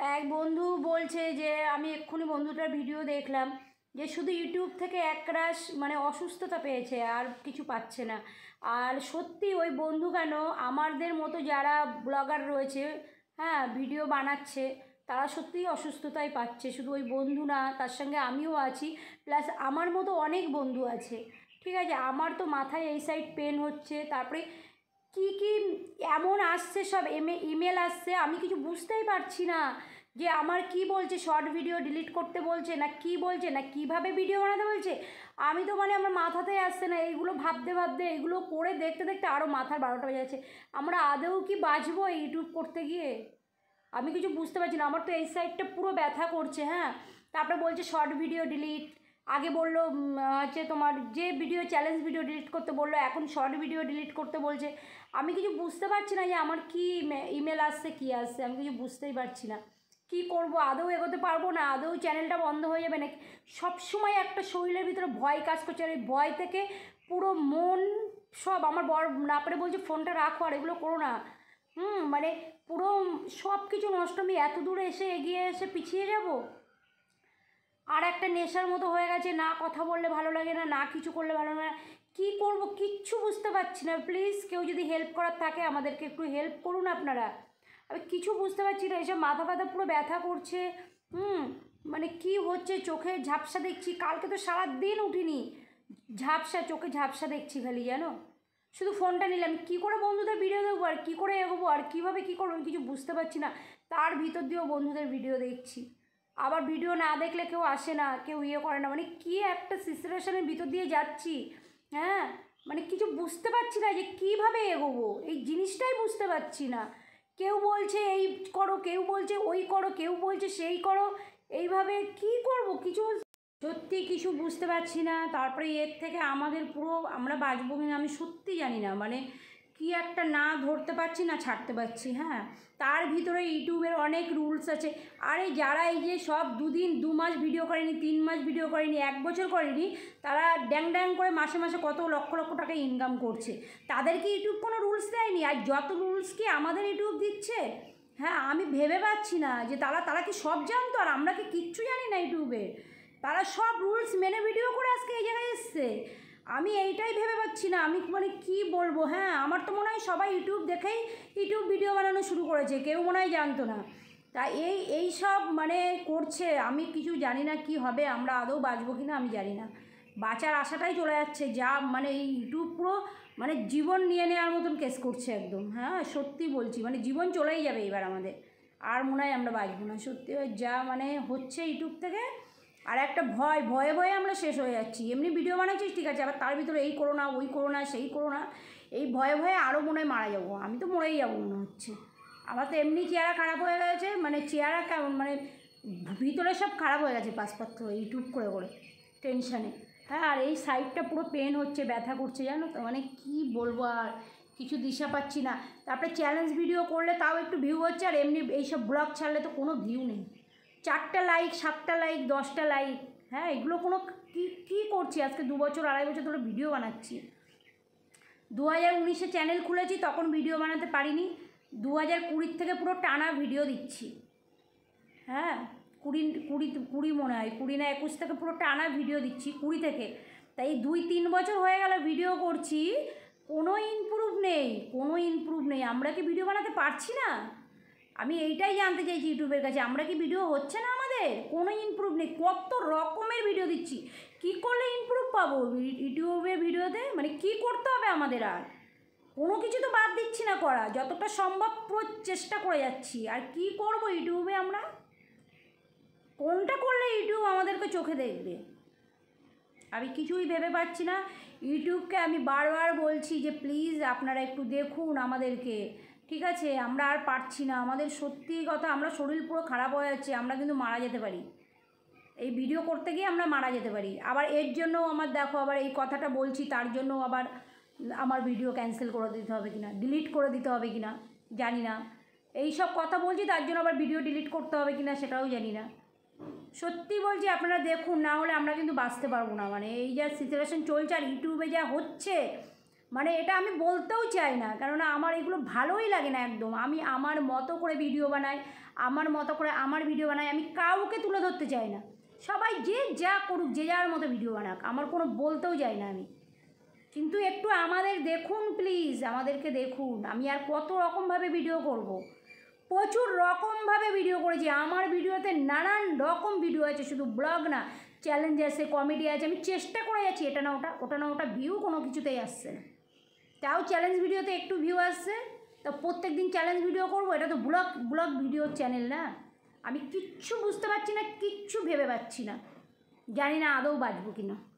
তা এক বন্ধু বলছে যে আমি এক্ষুনি বন্ধুটার ভিডিও দেখলাম যে শুধু ইউটিউব থেকে একরাশ মানে অসুস্থতা পেয়েছে আর কিছু পাচ্ছে না আর সত্যি ওই বন্ধু কেন আমাদের মতো যারা ব্লগার রয়েছে হ্যাঁ ভিডিও বানাচ্ছে তারা সত্যিই অসুস্থতায় পাচ্ছে শুধু ওই বন্ধু না তার সঙ্গে আমিও আছি প্লাস আমার মতো অনেক বন্ধু আছে ঠিক আছে আমার তো মাথায় এই সাইড পেন হচ্ছে তারপরে কি কি এমন আসছে সব এমে ইমেল আসছে আমি কিছু বুঝতেই পারছি না যে আমার কি বলছে শর্ট ভিডিও ডিলিট করতে বলছে না কি বলছে না কিভাবে ভিডিও বানাতে বলছে আমি তো মানে আমার মাথাতেই আসছে না এইগুলো ভাবতে ভাবতে এগুলো করে দেখতে দেখতে আরও মাথার বারোটা বেজে যাচ্ছে আমরা আদেও কি বাঁচবো ইউটিউব করতে গিয়ে আমি কিছু বুঝতে পারছি না আমার তো এই সাইডটা পুরো ব্যথা করছে হ্যাঁ তারপরে বলছে শর্ট ভিডিও ডিলিট আগে বললো হচ্ছে তোমার যে ভিডিও চ্যালেঞ্জ ভিডিও ডিলিট করতে বললো এখন শর্ট ভিডিও ডিলিট করতে বলছে আমি কিছু বুঝতে পারছি না যে আমার কি ইমেল আসছে কি আসছে আমি কিছু বুঝতেই পারছি না কি করব আদৌ এগোতে পারবো না আদৌ চ্যানেলটা বন্ধ হয়ে যাবে না সব সময় একটা শরীরের ভিতরে ভয় কাজ করছে আর এই ভয় থেকে পুরো মন সব আমার বর না পারে বলছে ফোনটা রাখো আর এগুলো করো না হুম মানে পুরো সব কিছু নষ্ট আমি এত দূরে এসে এগিয়ে এসে পিছিয়ে যাবো আর একটা নেশার মতো হয়ে গেছে না কথা বললে ভালো লাগে না না কিছু করলে ভালো না কি করব কিচ্ছু বুঝতে পারছি না প্লিজ কেউ যদি হেল্প করার থাকে আমাদেরকে একটু হেল্প করুন আপনারা আমি কিছু বুঝতে পারছি না এসব মাথা ফাথা পুরো ব্যথা করছে হুম মানে কি হচ্ছে চোখে ঝাপসা দেখছি কালকে তো সারা দিন উঠিনি ঝাপসা চোখে ঝাপসা দেখছি খালি জানো শুধু ফোনটা নিলাম কি করে বন্ধুদের ভিডিও দেখবো আর কী করে এগোবো আর কীভাবে কী করবো কিছু বুঝতে পারছি না তার ভিতর দিয়েও বন্ধুদের ভিডিও দেখছি আবার ভিডিও না দেখলে কেউ আসে না কেউ ইয়ে করে না মানে কী একটা সিচুয়েশনের ভিতর দিয়ে যাচ্ছি হ্যাঁ মানে কিছু বুঝতে পারছি না যে কীভাবে এগোবো এই জিনিসটাই বুঝতে পারছি না কেউ বলছে এই করো কেউ বলছে ওই করো কেউ বলছে সেই করো এইভাবে কি করব কিছু সত্যি কিছু বুঝতে পারছি না তারপরে এর থেকে আমাদের পুরো আমরা বাঁচবো কিনা আমি সত্যি জানি না মানে কি একটা না ধরতে পারছি না ছাড়তে পারছি হ্যাঁ তার ভিতরে ইউটিউবের অনেক রুলস আছে আরে যারা এই যে সব দুদিন দু মাস ভিডিও করেনি তিন মাস ভিডিও করেনি এক বছর করেনি তারা ড্যাং ড্যাং করে মাসে মাসে কত লক্ষ লক্ষ টাকা ইনকাম করছে তাদেরকে ইউটিউব কোনো রুলস দেয়নি আর যত রুলস কি আমাদের ইউটিউব দিচ্ছে হ্যাঁ আমি ভেবে পাচ্ছি না যে তারা তারা কি সব জানতো আর আমরা কি কিচ্ছু জানি না ইউটিউবে তারা সব রুলস মেনে ভিডিও করে আজকে এই জায়গায় এসছে আমি এইটাই ভেবে পাচ্ছি না আমি মানে কি বলবো হ্যাঁ আমার তো মনে হয় সবাই ইউটিউব দেখেই ইউটিউব ভিডিও বানানো শুরু করেছে কেউ মনে হয় জানতো না তা এই এই সব মানে করছে আমি কিছু জানি না কি হবে আমরা আদৌ বাঁচবো কি না আমি জানি না বাঁচার আশাটাই চলে যাচ্ছে যা মানে এই ইউটিউব পুরো মানে জীবন নিয়ে নেওয়ার মতন কেস করছে একদম হ্যাঁ সত্যি বলছি মানে জীবন চলেই যাবে এবার আমাদের আর মনে হয় আমরা বাঁচবো না সত্যি যা মানে হচ্ছে ইউটিউব থেকে আর একটা ভয় ভয়ে ভয়ে আমরা শেষ হয়ে যাচ্ছি এমনি ভিডিও বানাচ্ছিস ঠিক আছে আবার তার ভিতরে এই করো না ওই করো না সেই করো না এই ভয়ে ভয়ে আরও মনে হয় মারা যাবো আমি তো মরেই যাবো মনে হচ্ছে আমার তো এমনি চেহারা খারাপ হয়ে গেছে মানে চেহারা মানে ভিতরে সব খারাপ হয়ে গেছে পাসপত্র ইউটিউব করে করে টেনশানে হ্যাঁ আর এই সাইডটা পুরো পেন হচ্ছে ব্যথা করছে জানো তো মানে কি বলবো আর কিছু দিশা পাচ্ছি না তারপরে চ্যালেঞ্জ ভিডিও করলে তাও একটু ভিউ হচ্ছে আর এমনি এইসব ব্লগ ছাড়লে তো কোনো ভিউ নেই চারটা লাইক সাতটা লাইক দশটা লাইক হ্যাঁ এগুলো কোনো কী কী করছি আজকে দু বছর আড়াই বছর ধরে ভিডিও বানাচ্ছি দু হাজার উনিশে চ্যানেল খুলেছি তখন ভিডিও বানাতে পারিনি দু হাজার কুড়ির থেকে পুরো টানা ভিডিও দিচ্ছি হ্যাঁ কুড়ি কুড়ি কুড়ি মনে হয় কুড়ি না একুশ থেকে পুরো টানা ভিডিও দিচ্ছি কুড়ি থেকে তাই দুই তিন বছর হয়ে গেল ভিডিও করছি কোনো ইমপ্রুভ নেই কোনো ইমপ্রুভ নেই আমরা কি ভিডিও বানাতে পারছি না আমি এইটাই জানতে চাইছি ইউটিউবের কাছে আমরা কি ভিডিও হচ্ছে না আমাদের কোনো ইমপ্রুভ নেই কত রকমের ভিডিও দিচ্ছি কি করলে ইমপ্রুভ পাবো ইউটিউবের ভিডিওতে মানে কি করতে হবে আমাদের আর কোনো কিছু তো বাদ দিচ্ছি না করা যতটা সম্ভব চেষ্টা করে যাচ্ছি আর কি করব ইউটিউবে আমরা কোনটা করলে ইউটিউব আমাদেরকে চোখে দেখবে আমি কিছুই ভেবে পাচ্ছি না ইউটিউবকে আমি বারবার বলছি যে প্লিজ আপনারা একটু দেখুন আমাদেরকে ঠিক আছে আমরা আর পারছি না আমাদের সত্যি কথা আমরা শরীর পুরো খারাপ হয়ে যাচ্ছে আমরা কিন্তু মারা যেতে পারি এই ভিডিও করতে গিয়ে আমরা মারা যেতে পারি আবার এর জন্য আমার দেখো আবার এই কথাটা বলছি তার জন্য আবার আমার ভিডিও ক্যান্সেল করে দিতে হবে কিনা ডিলিট করে দিতে হবে কিনা জানি না এই সব কথা বলছি তার জন্য আবার ভিডিও ডিলিট করতে হবে কিনা সেটাও জানি না সত্যি বলছি আপনারা দেখুন না হলে আমরা কিন্তু বাঁচতে পারবো না মানে এই যা সিচুয়েশন চলছে আর ইউটিউবে যা হচ্ছে মানে এটা আমি বলতেও চাই না কেননা আমার এগুলো ভালোই লাগে না একদম আমি আমার মতো করে ভিডিও বানাই আমার মতো করে আমার ভিডিও বানাই আমি কাউকে তুলে ধরতে চাই না সবাই যে যা করুক যে যার মতো ভিডিও বানাক আমার কোনো বলতেও যাই না আমি কিন্তু একটু আমাদের দেখুন প্লিজ আমাদেরকে দেখুন আমি আর কত রকমভাবে ভিডিও করব। প্রচুর রকমভাবে ভিডিও করেছি আমার ভিডিওতে নানান রকম ভিডিও আছে শুধু ব্লগ না চ্যালেঞ্জ আছে কমেডি আছে আমি চেষ্টা করে যাচ্ছি এটা না ওটা ওটা না ওটা ভিউ কোনো কিছুতেই আসছে না তাও চ্যালেঞ্জ ভিডিওতে একটু ভিউ আসছে তো প্রত্যেক দিন চ্যালেঞ্জ ভিডিও করবো এটা তো ব্লগ ব্লগ ভিডিও চ্যানেল না আমি কিচ্ছু বুঝতে পারছি না কিচ্ছু ভেবে পাচ্ছি না জানি না আদৌ বাঁচবো কিনা